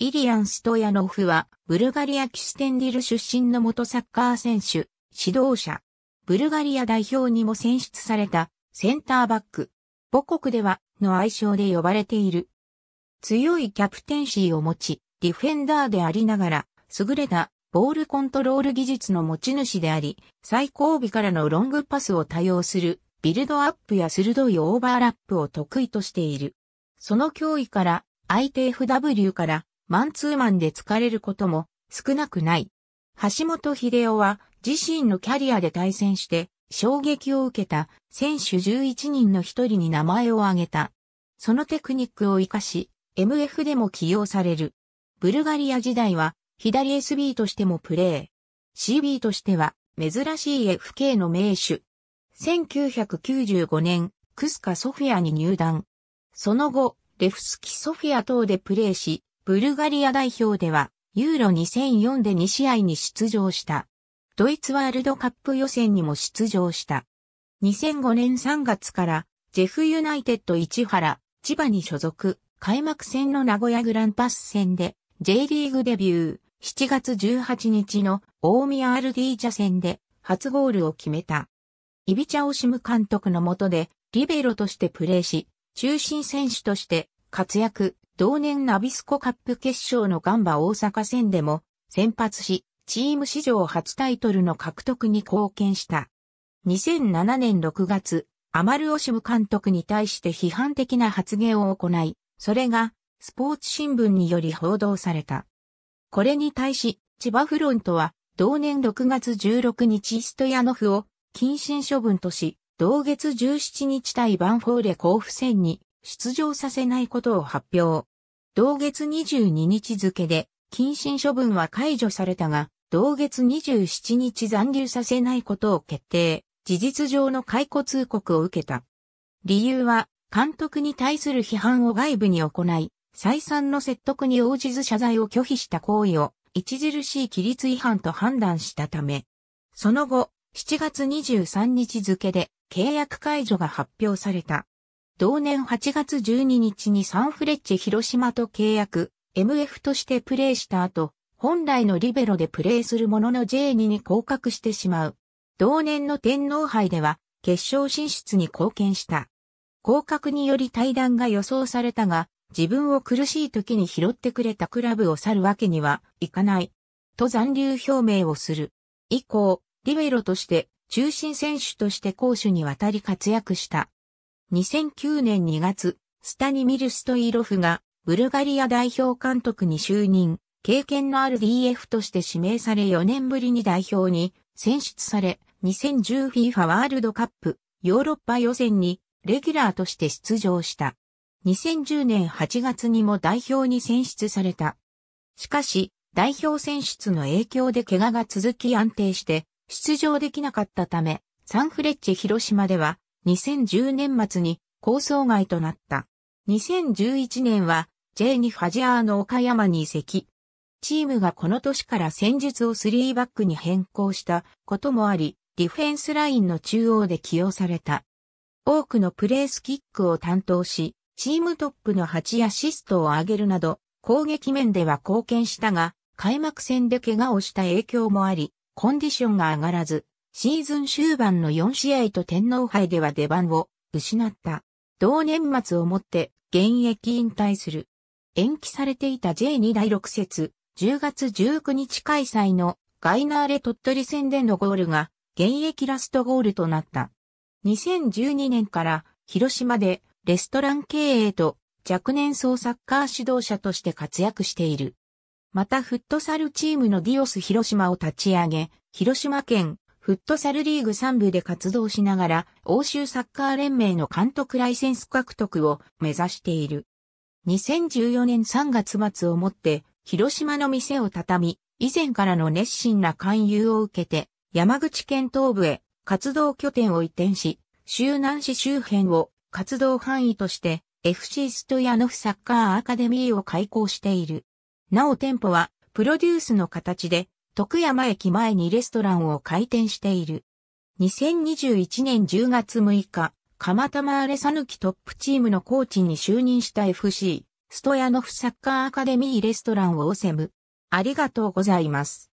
イリアン・ストヤノフは、ブルガリア・キステンディル出身の元サッカー選手、指導者。ブルガリア代表にも選出された、センターバック。母国では、の愛称で呼ばれている。強いキャプテンシーを持ち、ディフェンダーでありながら、優れたボールコントロール技術の持ち主であり、最後尾からのロングパスを多用する、ビルドアップや鋭いオーバーラップを得意としている。その脅威から、ITFW からマンツーマンで疲れることも少なくない。橋本秀夫は自身のキャリアで対戦して衝撃を受けた選手11人の一人に名前を挙げた。そのテクニックを活かし、MF でも起用される。ブルガリア時代は左 SB としてもプレー。CB としては珍しい FK の名手。1995年、クスカソフィアに入団。その後、レフスキソフィア等でプレーし、ブルガリア代表では、ユーロ2004で2試合に出場した。ドイツワールドカップ予選にも出場した。2005年3月から、ジェフユナイテッド市原、千葉に所属、開幕戦の名古屋グランパス戦で、J リーグデビュー、7月18日の大宮アルディージャ戦で、初ゴールを決めた。イビチャオシム監督の下で、リベロとしてプレーし、中心選手として活躍、同年ナビスコカップ決勝のガンバ大阪戦でも先発し、チーム史上初タイトルの獲得に貢献した。2007年6月、アマル・オシム監督に対して批判的な発言を行い、それがスポーツ新聞により報道された。これに対し、千葉フロントは、同年6月16日ストヤノフを謹慎処分とし、同月17日対バンフォーレ甲府戦に出場させないことを発表。同月22日付で、謹慎処分は解除されたが、同月27日残留させないことを決定、事実上の解雇通告を受けた。理由は、監督に対する批判を外部に行い、再三の説得に応じず謝罪を拒否した行為を、著しい規律違反と判断したため、その後、7月23日付で契約解除が発表された。同年8月12日にサンフレッチェ広島と契約、MF としてプレーした後、本来のリベロでプレーするものの J2 に降格してしまう。同年の天皇杯では決勝進出に貢献した。降格により対談が予想されたが、自分を苦しい時に拾ってくれたクラブを去るわけにはいかない。と残留表明をする。以降、リベロとして中心選手として攻守にわたり活躍した。2009年2月、スタニミルストイロフがブルガリア代表監督に就任、経験のある DF として指名され4年ぶりに代表に選出され、2010FIFA ワールドカップヨーロッパ予選にレギュラーとして出場した。2010年8月にも代表に選出された。しかし、代表選出の影響で怪我が続き安定して出場できなかったため、サンフレッチェ広島では2010年末に構想外となった。2011年は J2 ファジアーの岡山に移籍。チームがこの年から戦術を3バックに変更したこともあり、ディフェンスラインの中央で起用された。多くのプレースキックを担当し、チームトップの8アシストを上げるなど、攻撃面では貢献したが、開幕戦で怪我をした影響もあり、コンディションが上がらず、シーズン終盤の4試合と天皇杯では出番を失った。同年末をもって現役引退する。延期されていた J2 第6節、10月19日開催のガイナーレ鳥取戦でのゴールが現役ラストゴールとなった。2012年から広島でレストラン経営と若年層サッカー指導者として活躍している。またフットサルチームのディオス広島を立ち上げ、広島県フットサルリーグ3部で活動しながら、欧州サッカー連盟の監督ライセンス獲得を目指している。2014年3月末をもって、広島の店を畳み、以前からの熱心な勧誘を受けて、山口県東部へ活動拠点を移転し、周南市周辺を活動範囲として FC ストヤノフサッカーアカデミーを開校している。なお店舗はプロデュースの形で徳山駅前にレストランを開店している。2021年10月6日、鎌玉アレサヌキトップチームのコーチに就任した FC、ストヤノフサッカーアカデミーレストランをオセム。ありがとうございます。